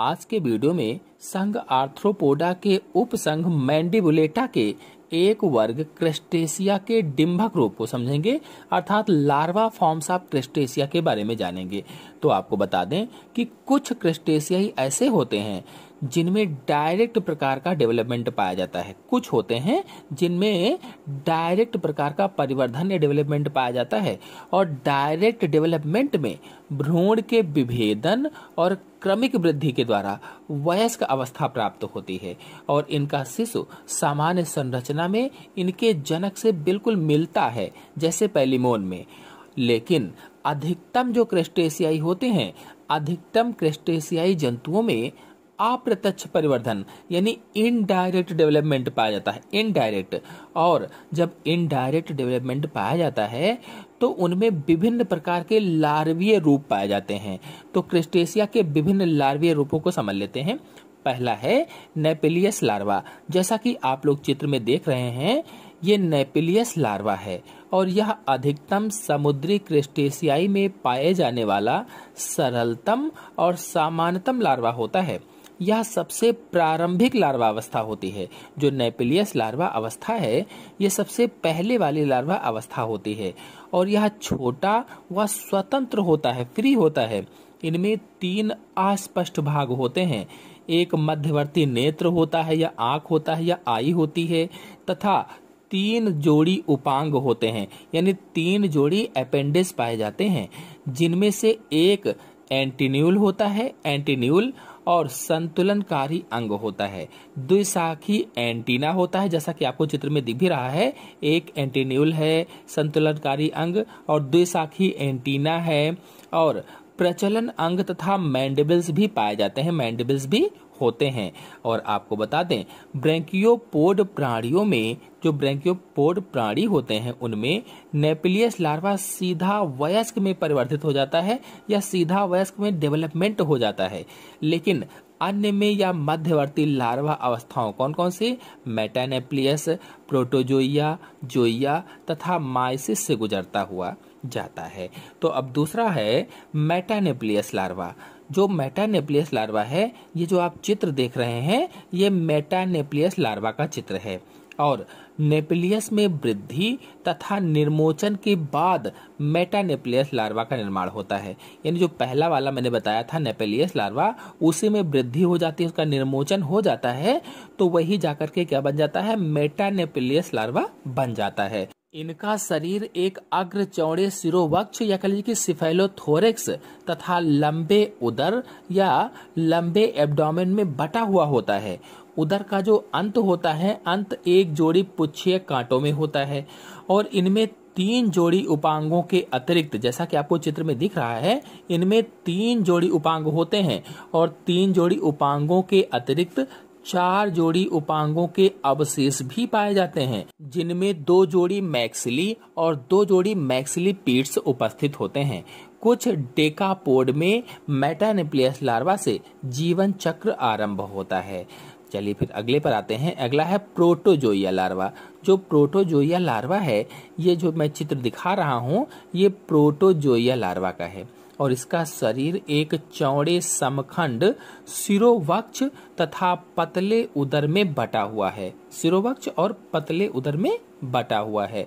आज के वीडियो में संघ आर्थ्रोपोडा के उपसंघ मैंडिबुलेटा के एक वर्ग क्रिस्टेशिया के डिम्भक रूप को समझेंगे अर्थात लार्वा फॉर्म्स ऑफ क्रिस्टेशिया के बारे में जानेंगे तो आपको बता दें कि कुछ क्रिस्टेशिया ही ऐसे होते हैं जिनमें डायरेक्ट प्रकार का डेवलपमेंट पाया जाता है कुछ होते हैं जिनमें डायरेक्ट प्रकार का परिवर्धन या डेवलपमेंट पाया जाता है और डायरेक्ट डेवलपमेंट में भ्रूण के विभेदन और क्रमिक वृद्धि के द्वारा वयस्क अवस्था प्राप्त होती है और इनका शिशु सामान्य संरचना में इनके जनक से बिल्कुल मिलता है जैसे पैलिमोन में लेकिन अधिकतम जो क्रेस्टेशियाई होते हैं अधिकतम क्रेस्टेशियाई जंतुओं में अप्रत्यक्ष परिवर्धन यानी इनडायरेक्ट डेवलपमेंट पाया जाता है इनडायरेक्ट और जब इनडायरेक्ट डेवलपमेंट पाया जाता है तो उनमें विभिन्न प्रकार के लार्वीय रूप पाए जाते हैं तो क्रिस्टेशिया के विभिन्न लार्वीय रूपों को समझ लेते हैं पहला है नेपिलियस लार्वा जैसा कि आप लोग चित्र में देख रहे हैं ये नेपिलियस लार्वा है और यह अधिकतम समुद्री क्रिस्टेशियाई में पाए जाने वाला सरलतम और सामान्यतम लार्वा होता है यह सबसे प्रारंभिक लार्वा अवस्था होती है जो नेपिलियस लार्वा अवस्था है यह सबसे पहले वाली लार्वा अवस्था होती है और यह छोटा व स्वतंत्र होता है फ्री होता है इनमें तीन अस्पष्ट भाग होते हैं एक मध्यवर्ती नेत्र होता है या आंख होता है या आई होती है तथा तीन जोड़ी उपांग होते हैं यानी तीन जोड़ी अपेंडिक्स पाए जाते हैं जिनमें से एक एंटीन्यूल होता है एंटीन्यूल और संतुलनकारी अंग होता है द्विशाखी एंटीना होता है जैसा कि आपको चित्र में दिख भी रहा है एक एंटीन्यूल है संतुलनकारी अंग और द्विशाखी एंटीना है और प्रचलन अंग तथा मैंडिबल्स भी पाए जाते हैं मैंडिबल्स भी होते हैं और आपको बता दें ब्रैंकियोपोड प्राणियों में जो ब्रैंकियोपोड प्राणी होते हैं उनमें नेपिलियस लार्वा सीधा वयस्क में परिवर्तित हो जाता है या सीधा वयस्क में डेवलपमेंट हो जाता है लेकिन अन्य में या मध्यवर्ती लार्वा अवस्थाओं कौन कौन सी मेटानेप्लियस प्रोटोजोइया जोइया तथा माइसिस से गुजरता हुआ जाता है तो अब दूसरा है मेटानेप्लियस लार्वा जो मेटानेप्लियस लार्वा है ये जो आप चित्र देख रहे हैं ये मेटानेप्लियस लार्वा का चित्र है और नेपलियस में वृद्धि तथा निर्मोचन के बाद मेटानेप्लियस लार्वा का निर्माण होता है यानी जो पहला वाला मैंने बताया था नेपेलियस लार्वा उसी में वृद्धि हो जाती है उसका निर्मोचन हो जाता है तो वही जाकर के क्या बन जाता है मेटानेप्लियस लार्वा बन जाता है इनका शरीर एक अग्र चौड़े सिरोवक्ष या कह लीजिए कि तथा लंबे उदर या लंबे एब्डोमेन में बटा हुआ होता है उदर का जो अंत होता है अंत एक जोड़ी पुच्छीय कांटों में होता है और इनमें तीन जोड़ी उपांगों के अतिरिक्त जैसा कि आपको चित्र में दिख रहा है इनमें तीन जोड़ी उपांग होते हैं और तीन जोड़ी उपांगों के अतिरिक्त चार जोड़ी उपांगों के अवशेष भी पाए जाते हैं जिनमें दो जोड़ी मैक्सिली और दो जोड़ी मैक्सिली पीट्स उपस्थित होते हैं कुछ डेकापोड में मेटानिप्लियस लार्वा से जीवन चक्र आरंभ होता है चलिए फिर अगले पर आते हैं अगला है प्रोटोजोइया लार्वा जो प्रोटोजोइया लार्वा है ये जो मैं चित्र दिखा रहा हूँ ये प्रोटोजोइया लार्वा का है और इसका शरीर एक चौड़े समखंड सिरोवक्ष तथा पतले उदर में बटा हुआ है सिरोवक्ष और पतले उदर में बटा हुआ है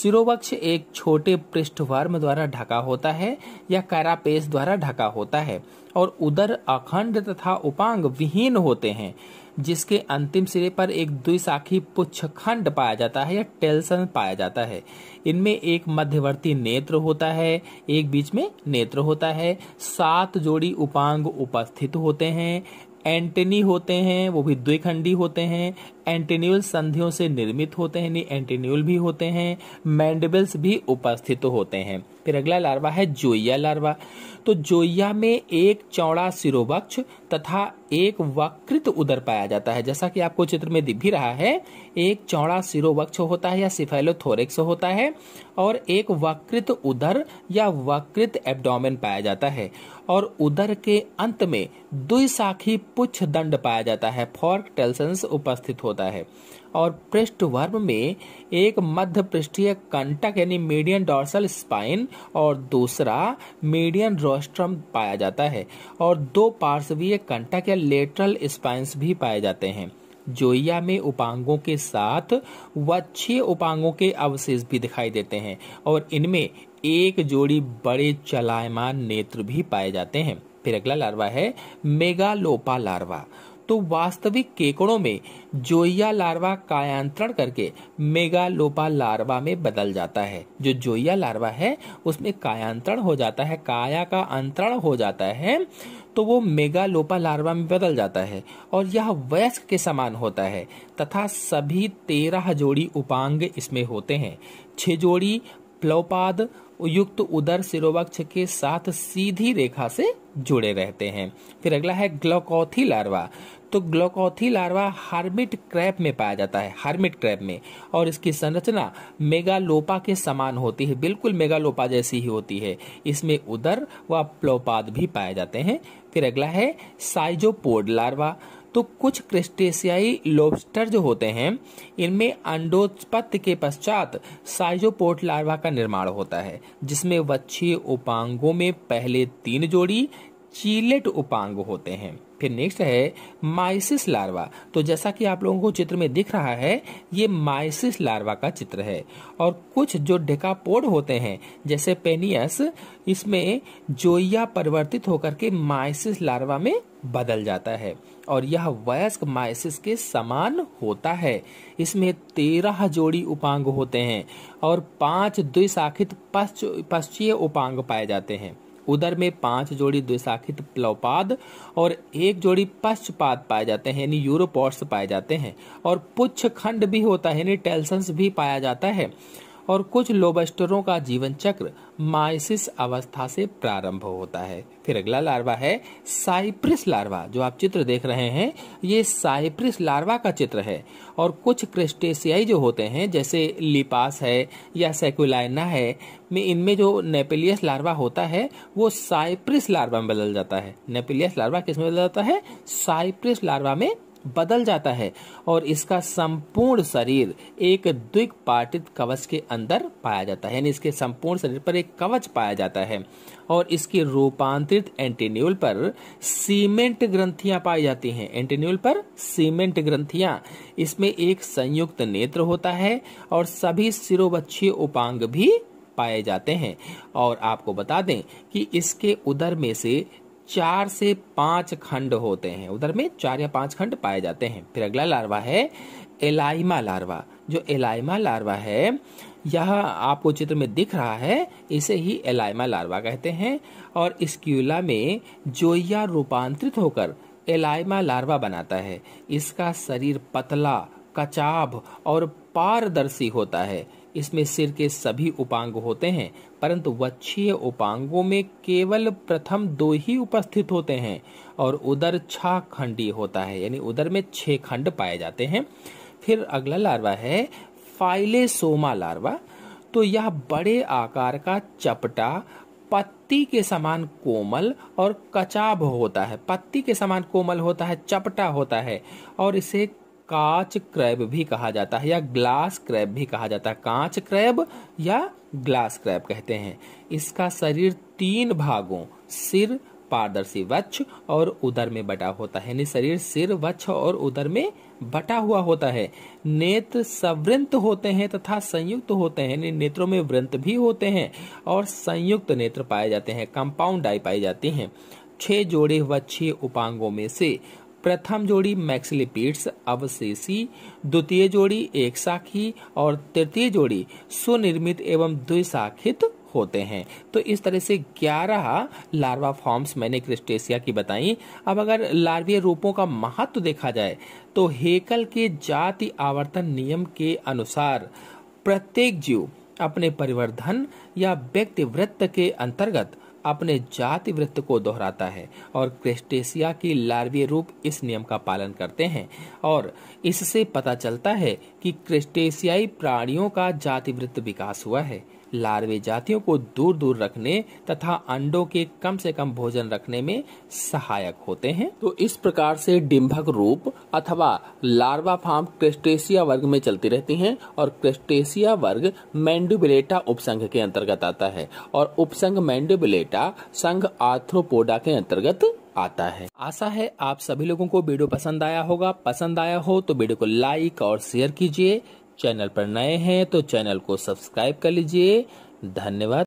सिरोवक्ष एक छोटे पृष्ठवर्म द्वारा ढका होता है या कैरापेस द्वारा ढका होता है और उदर अखंड तथा उपांग विहीन होते हैं जिसके अंतिम सिरे पर एक द्विशाखी पुच्छखंड पाया जाता है या टेल्सन पाया जाता है इनमें एक मध्यवर्ती नेत्र होता है एक बीच में नेत्र होता है सात जोड़ी उपांग उपस्थित होते हैं एंटेनी होते हैं वो भी द्विखंडी होते हैं एंटेन्यूल संधियों से निर्मित होते हैं यानी एंटेन्यूल भी होते हैं मैंडबल्स भी उपस्थित होते हैं फिर अगला लार्वा है जोइया लार्वा तो जोइया में एक चौड़ा सिरोवक्ष तथा एक वक्रित उदर पाया जाता है जैसा कि आपको चित्र में दिख भी रहा है एक चौड़ा सिरोवक्ष होता है या सिफेलोथोरिक्स होता है और एक वक्रित उदर या वक्रित एब्डोमेन पाया जाता है और उदर के अंत में द्विशाखी पुच्छ दंड पाया जाता है फॉर्क टेल्सन्स उपस्थित होता है और पृष्ठवर्म में एक मध्य पृष्ठीय कंटक यानी मीडियन डॉर्सल स्पाइन और दूसरा मीडियन रोस्ट्रम पाया जाता है और दो पार्श्वीय कंटक या लेटरल स्पाइन भी पाए जाते हैं जोइया में उपांगों के साथ वच्छीय उपांगों के अवशेष भी दिखाई देते हैं और इनमें एक जोड़ी बड़े चलायमान नेत्र भी पाए जाते हैं फिर अगला लार्वा है मेगालोपा लार्वा तो वास्तविक केकड़ों में जोइया लार्वा कायांतरण करके मेगालोपा लार्वा में बदल जाता है जो जोइया लार्वा है उसमें कायांतरण हो जाता है काया का अंतरण हो जाता है तो वो मेगालोपा लार्वा में बदल जाता है और यह वयस्क के समान होता है तथा सभी तेरह जोड़ी उपांग इसमें होते हैं छह जोड़ी प्लवपाद युक्त उदर सिरोवक्ष के साथ सीधी रेखा से जुड़े रहते हैं फिर अगला है ग्लोकोथी लार्वा तो ग्लोकोथी लार्वा हार्मिट क्रैप में पाया जाता है हार्मिट क्रैप में और इसकी संरचना मेगालोपा के समान होती है बिल्कुल मेगालोपा जैसी ही होती है इसमें उदर व प्लोपाद भी पाए जाते हैं फिर अगला है साइजोपोड लार्वा तो कुछ क्रिस्टेशियाई लोबस्टर जो होते हैं इनमें अंडोत्पत्ति के पश्चात साइजोपोर्ट लार्वा का निर्माण होता है जिसमें वच्छी उपांगों में पहले तीन जोड़ी चीलेट उपांग होते हैं फिर नेक्स्ट है माइसिस लार्वा तो जैसा कि आप लोगों को चित्र में दिख रहा है ये माइसिस लार्वा का चित्र है और कुछ जो डेकापोड होते हैं जैसे पेनियस इसमें जोइया परिवर्तित होकर के माइसिस लार्वा में बदल जाता है और यह वयस्क माइसिस के समान होता है इसमें तेरह जोड़ी उपांग होते हैं और पांच द्विशाखित पश्चीय उपांग पाए जाते हैं उदर में पांच जोड़ी द्विशाखित प्लवपाद और एक जोड़ी पश्चपाद पाए जाते हैं यानी यूरोपोर्ट्स पाए जाते हैं और पुच्छ खंड भी होता है यानी टेलसंस भी पाया जाता है और कुछ लोबस्टरों का जीवन चक्र माइसिस अवस्था से प्रारंभ होता है फिर अगला लार्वा है साइप्रिस लार्वा जो आप चित्र देख रहे हैं ये साइप्रिस लार्वा का चित्र है और कुछ क्रिस्टेसियाई जो होते हैं जैसे लिपास है या सेकुलाइना है में इनमें जो नेपिलियस लार्वा होता है वो साइप्रिस लार्वा में बदल जाता है नेपिलियस लार्वा किस में बदल जाता है साइप्रिस लार्वा में बदल जाता है और इसका संपूर्ण शरीर एक द्विपाटित कवच के अंदर पाया जाता है यानी इसके संपूर्ण शरीर पर एक कवच पाया जाता है और इसके रूपांतरित एंटेन्यूल पर सीमेंट ग्रंथियां पाई जाती हैं एंटेन्यूल पर सीमेंट ग्रंथियां इसमें एक संयुक्त नेत्र होता है और सभी सिरोवच्छी उपांग भी पाए जाते हैं और आपको बता दें कि इसके उदर में से चार से पांच खंड होते हैं उधर में चार या पांच खंड पाए जाते हैं फिर अगला लार्वा है एलाइमा लार्वा जो एलाइमा लार्वा है यह आपको चित्र में दिख रहा है इसे ही एलाइमा लार्वा कहते हैं और इसक्यूला में जोइया रूपांतरित होकर एलाइमा लार्वा बनाता है इसका शरीर पतला कचाब और पारदर्शी होता है इसमें सिर के सभी उपांग होते हैं परंतु वच्छीय उपांगों में केवल प्रथम दो ही उपस्थित होते हैं और उदर छा खंडी होता है यानी उदर में छः खंड पाए जाते हैं फिर अगला लार्वा है फाइलेसोमा लार्वा तो यह बड़े आकार का चपटा पत्ती के समान कोमल और कचाब होता है पत्ती के समान कोमल होता है चपटा होता है और इसे कांच क्रैब भी कहा जाता है या ग्लास क्रैब भी कहा जाता है कांच क्रैब या ग्लास क्रैब कहते हैं इसका शरीर तीन भागों सिर पारदर्शी वक्ष और उदर में बटा होता है यानी शरीर सिर वक्ष और उदर में बटा हुआ होता है नेत्र सवृंत होते हैं तथा संयुक्त होते हैं यानी नेत्रों में वृंत भी होते हैं और संयुक्त नेत्र पाए जाते हैं कंपाउंड आई पाई जाती हैं छह जोड़े व छह उपांगों में से प्रथम जोड़ी मैक्सिलिपीड्स अवशेषी द्वितीय जोड़ी एक शाखी और तृतीय जोड़ी सुनिर्मित एवं द्विशाखित होते हैं तो इस तरह से 11 लार्वा फॉर्म्स मैंने क्रिस्टेशिया की बताई अब अगर लार्वीय रूपों का महत्व देखा जाए तो हेकल के जाति आवर्तन नियम के अनुसार प्रत्येक जीव अपने परिवर्धन या व्यक्ति वृत्त के अंतर्गत अपने जाति वृत्त को दोहराता है और क्रेस्टेसिया की लार्वीय रूप इस नियम का पालन करते हैं और इससे पता चलता है कि क्रेस्टेसियाई प्राणियों का जाति वृत्त विकास हुआ है लार्वे जातियों को दूर दूर रखने तथा अंडों के कम से कम भोजन रखने में सहायक होते हैं तो इस प्रकार से डिम्भक रूप अथवा लार्वा फार्म क्रेस्टेसिया वर्ग में चलती रहती हैं और क्रेस्टेसिया वर्ग मैंडुबुलेटा उपसंघ के अंतर्गत आता है और उपसंघ मैंडुबिलेटा संघ आर्थ्रोपोडा के अंतर्गत आता है आशा है आप सभी लोगों को वीडियो पसंद आया होगा पसंद आया हो तो वीडियो को लाइक और शेयर कीजिए चैनल पर नए हैं तो चैनल को सब्सक्राइब कर लीजिए धन्यवाद